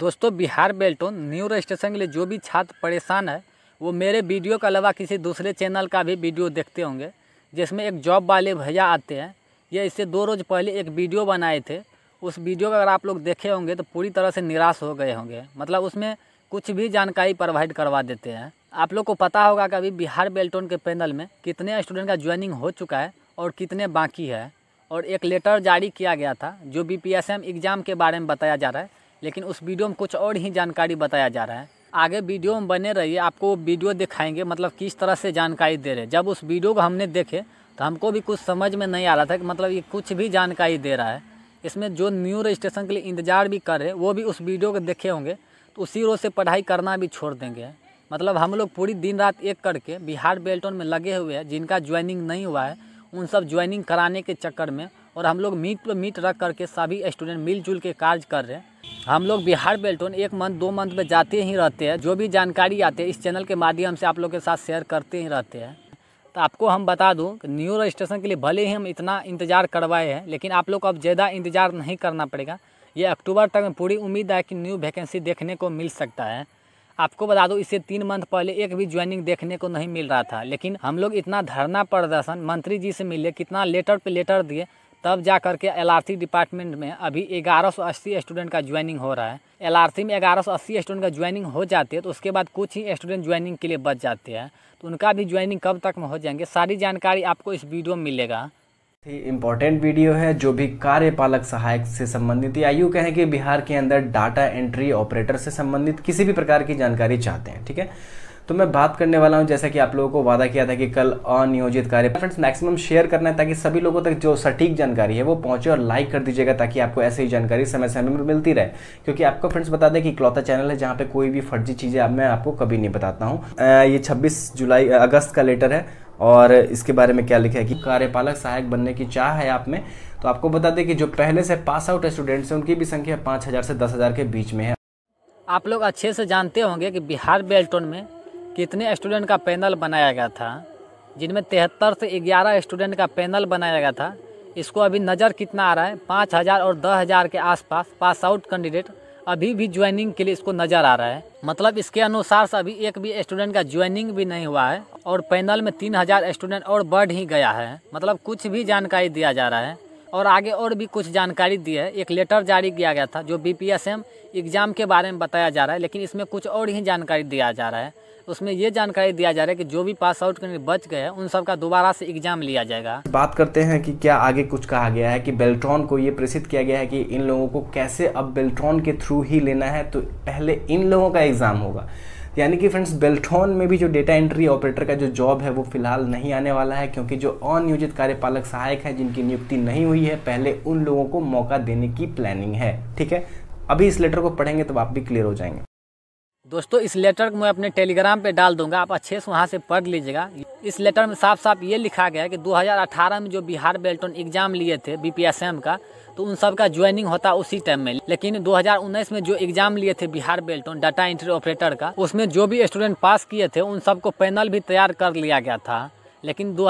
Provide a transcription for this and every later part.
दोस्तों Bihar बेल्टोन new registration के लिए जो भी छात्र परेशान है वो मेरे वीडियो के अलावा किसी दूसरे चैनल का भी वीडियो देखते होंगे जिसमें एक जॉब वाले भैया आते हैं ये इससे दो रोज़ पहले एक वीडियो बनाए थे उस वीडियो को अगर आप लोग देखे होंगे तो पूरी तरह से निराश हो गए होंगे मतलब उसमें कुछ भी जानकारी प्रोवाइड करवा देते हैं आप लोग को पता होगा कि अभी बिहार बेल्टोन के पैनल में कितने स्टूडेंट का ज्वाइनिंग हो चुका है और कितने बाकी है और एक लेटर जारी किया गया था जो बी एग्ज़ाम के बारे में बताया जा रहा है लेकिन उस वीडियो में कुछ और ही जानकारी बताया जा रहा है आगे वीडियो में बने रहिए आपको वीडियो दिखाएंगे मतलब किस तरह से जानकारी दे रहे जब उस वीडियो को हमने देखे तो हमको भी कुछ समझ में नहीं आ रहा था कि मतलब ये कुछ भी जानकारी दे रहा है इसमें जो न्यू रजिस्ट्रेशन के लिए इंतज़ार भी कर रहे हैं वो भी उस वीडियो को देखे होंगे तो उसी रोज़ से पढ़ाई करना भी छोड़ देंगे मतलब हम लोग पूरी दिन रात एक करके बिहार बेल्टन में लगे हुए हैं जिनका ज्वाइनिंग नहीं हुआ है उन सब ज्वाइनिंग कराने के चक्कर में और हम लोग मीट पर मीट रख करके सभी स्टूडेंट मिलजुल के कार्य कर रहे हैं हम लोग बिहार बेल्टोन एक मंथ दो मंथ में जाते ही रहते हैं जो भी जानकारी आते है इस चैनल के माध्यम से आप लोग के साथ शेयर करते ही रहते हैं तो आपको हम बता दूं कि न्यू रजिस्ट्रेशन के लिए भले ही हम इतना इंतज़ार करवाए हैं लेकिन आप लोग को अब ज़्यादा इंतज़ार नहीं करना पड़ेगा ये अक्टूबर तक में पूरी उम्मीद है कि न्यू वैकेंसी देखने को मिल सकता है आपको बता दूं इससे तीन मंथ पहले एक भी ज्वाइनिंग देखने को नहीं मिल रहा था लेकिन हम लोग इतना धरना प्रदर्शन मंत्री जी से मिले कितना लेटर पे लेटर दिए तब जा कर के एल डिपार्टमेंट में अभी ग्यारह सौ अस्सी स्टूडेंट का ज्वाइनिंग हो रहा है एल में ग्यारह सौ अस्सी स्टूडेंट का ज्वाइनिंग हो जाती है तो उसके बाद कुछ ही स्टूडेंट ज्वाइनिंग के लिए बच जाते हैं तो उनका भी ज्वाइनिंग कब तक में हो जाएंगे सारी जानकारी आपको इस वीडियो में मिलेगा ही इम्पोर्टेंट वीडियो है जो भी कार्यपालक सहायक से संबंधित या यूँ कहें कि बिहार के अंदर डाटा एंट्री ऑपरेटर से संबंधित किसी भी प्रकार की जानकारी चाहते हैं ठीक है तो मैं बात करने वाला हूँ जैसा कि आप लोगों को वादा किया था कि कल अनियोजित कार्य फ्रेंड्स मैक्सिमम शेयर करना है ताकि सभी लोगों तक जो सटीक जानकारी है वो पहुंचे और लाइक कर दीजिएगा ताकि आपको ऐसी ही जानकारी समय समय में मिलती रहे क्योंकि आपको फ्रेंड्स बता दें कि इकलौता चैनल है जहाँ पर कोई भी फर्जी चीज़ें आप मैं आपको कभी नहीं बताता हूँ ये छब्बीस जुलाई अगस्त का लेटर है और इसके बारे में क्या लिखा है कि कार्यपालक सहायक बनने की चाह है आप में तो आपको बता दें कि जो पहले से पास आउट स्टूडेंट्स हैं उनकी भी संख्या पाँच हज़ार से दस हज़ार के बीच में है आप लोग अच्छे से जानते होंगे कि बिहार बेल्टोन में कितने स्टूडेंट का पैनल बनाया गया था जिनमें तिहत्तर से ग्यारह स्टूडेंट का पैनल बनाया गया था इसको अभी नज़र कितना आ रहा है पाँच हज़ार और दस हज़ार के आसपास पास आउट कैंडिडेट अभी भी ज्वाइनिंग के लिए इसको नज़र आ रहा है मतलब इसके अनुसार से अभी एक भी स्टूडेंट का ज्वाइनिंग भी नहीं हुआ है और पैनल में तीन हज़ार स्टूडेंट और बढ़ ही गया है मतलब कुछ भी जानकारी दिया जा रहा है और आगे और भी कुछ जानकारी दी है एक लेटर जारी किया गया था जो बी एग्ज़ाम के बारे में बताया जा रहा है लेकिन इसमें कुछ और ही जानकारी दिया जा रहा है उसमें ये जानकारी दिया जा रहा है कि जो भी पास आउट करने बच गए हैं उन सब का दोबारा से एग्जाम लिया जाएगा बात करते हैं कि क्या आगे कुछ कहा गया है कि बेल्ट्रॉन को ये प्रेषित किया गया है कि इन लोगों को कैसे अब बेल्ट्रॉन के थ्रू ही लेना है तो पहले इन लोगों का एग्ज़ाम होगा यानी कि फ्रेंड्स बेल्टॉन में भी जो डेटा एंट्री ऑपरेटर का जो जॉब है वो फिलहाल नहीं आने वाला है क्योंकि जो अनियोजित कार्यपालक सहायक है जिनकी नियुक्ति नहीं हुई है पहले उन लोगों को मौका देने की प्लानिंग है ठीक है अभी इस लेटर को पढ़ेंगे तो आप भी क्लियर हो जाएंगे दोस्तों इस लेटर को मैं अपने टेलीग्राम पे डाल दूंगा आप अच्छे से वहाँ से पढ़ लीजिएगा इस लेटर में साफ साफ ये लिखा गया है कि 2018 में जो बिहार बेल्टन एग्ज़ाम लिए थे बी का तो उन सब का ज्वाइनिंग होता उसी टाइम में लेकिन 2019 में जो एग्ज़ाम लिए थे Bihar Beltron data entry operator का उसमें जो भी स्टूडेंट पास किए थे उन सबको पैनल भी तैयार कर लिया गया था लेकिन दो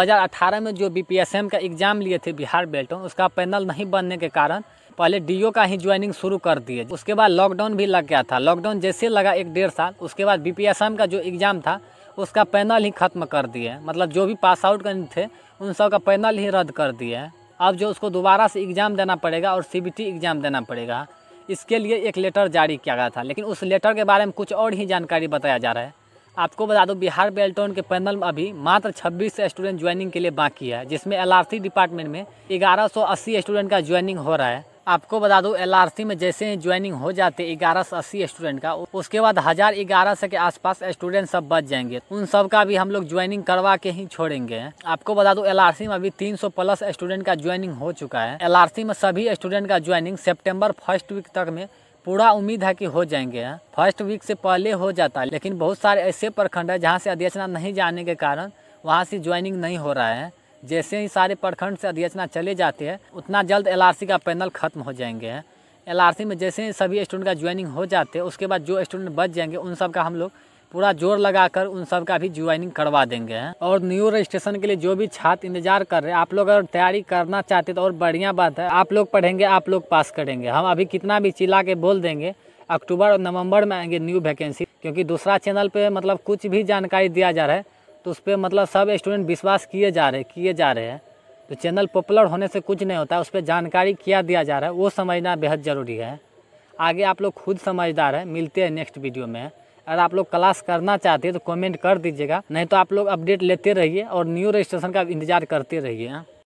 में जो बी का एग्ज़ाम लिए थे बिहार बेल्टन उसका पैनल नहीं बनने के कारण पहले डीओ का ही ज्वाइनिंग शुरू कर दिए उसके बाद लॉकडाउन भी लग गया था लॉकडाउन जैसे लगा एक डेढ़ साल उसके बाद बी का जो एग्ज़ाम था उसका पैनल ही ख़त्म कर दिए मतलब जो भी पास आउट थे उन सब का पैनल ही रद्द कर दिए है अब जो उसको दोबारा से एग्ज़ाम देना पड़ेगा और सी एग्ज़ाम देना पड़ेगा इसके लिए एक लेटर जारी किया गया था लेकिन उस लेटर के बारे में कुछ और ही जानकारी बताया जा रहा है आपको बता दूं बिहार बेल्टोन के पैनल में अभी मात्र 26 स्टूडेंट ज्वाइनिंग के लिए बाकी है जिसमें एल डिपार्टमेंट में 1180 स्टूडेंट का ज्वाइनिंग हो रहा है आपको बता दूं एलआरसी में जैसे ही ज्वाइनिंग हो जाते ग्यारह सौ अस्सी स्टूडेंट का उसके बाद हज़ार ग्यारह सौ के आसपास स्टूडेंट सब बच जाएंगे उन सब का भी हम लोग ज्वाइनिंग करवा के ही छोड़ेंगे आपको बता दूं एलआरसी में अभी तीन सौ प्लस स्टूडेंट का ज्वाइनिंग हो चुका है एलआरसी में सभी स्टूडेंट का ज्वाइनिंग सेप्टेम्बर फर्स्ट वीक तक में पूरा उम्मीद है कि हो जाएंगे फर्स्ट वीक से पहले हो जाता है लेकिन बहुत सारे ऐसे प्रखंड है जहाँ से अध्यक्षना नहीं जाने के कारण वहाँ से ज्वाइनिंग नहीं हो रहा है जैसे ही सारे प्रखंड से अध्यक्षना चले जाते हैं उतना जल्द एल का पैनल ख़त्म हो जाएंगे हैं एल में जैसे ही सभी स्टूडेंट का ज्वाइनिंग हो जाते हैं उसके बाद जो स्टूडेंट बच जाएंगे उन सब का हम लोग पूरा जोर लगाकर उन सब का भी ज्वाइनिंग करवा देंगे हैं और न्यू रजिस्ट्रेशन के लिए जो भी छात्र इंतजार कर रहे हैं आप लोग अगर तैयारी करना चाहते तो और बढ़िया बात है आप लोग पढ़ेंगे आप लोग पास करेंगे हम अभी कितना भी चिल्ला के बोल देंगे अक्टूबर और नवंबर में आएंगे न्यू वैकेंसी क्योंकि दूसरा चैनल पर मतलब कुछ भी जानकारी दिया जा रहा है तो उस पर मतलब सब स्टूडेंट विश्वास किए जा रहे किए जा रहे हैं तो चैनल पॉपुलर होने से कुछ नहीं होता उस पर जानकारी क्या दिया जा रहा है वो समझना बेहद ज़रूरी है आगे आप लोग खुद समझदार हैं मिलते हैं नेक्स्ट वीडियो में अगर आप लोग क्लास करना चाहते हैं तो कमेंट कर दीजिएगा नहीं तो आप लोग अपडेट लेते रहिए और न्यू रजिस्ट्रेशन का इंतजार करते रहिए हाँ।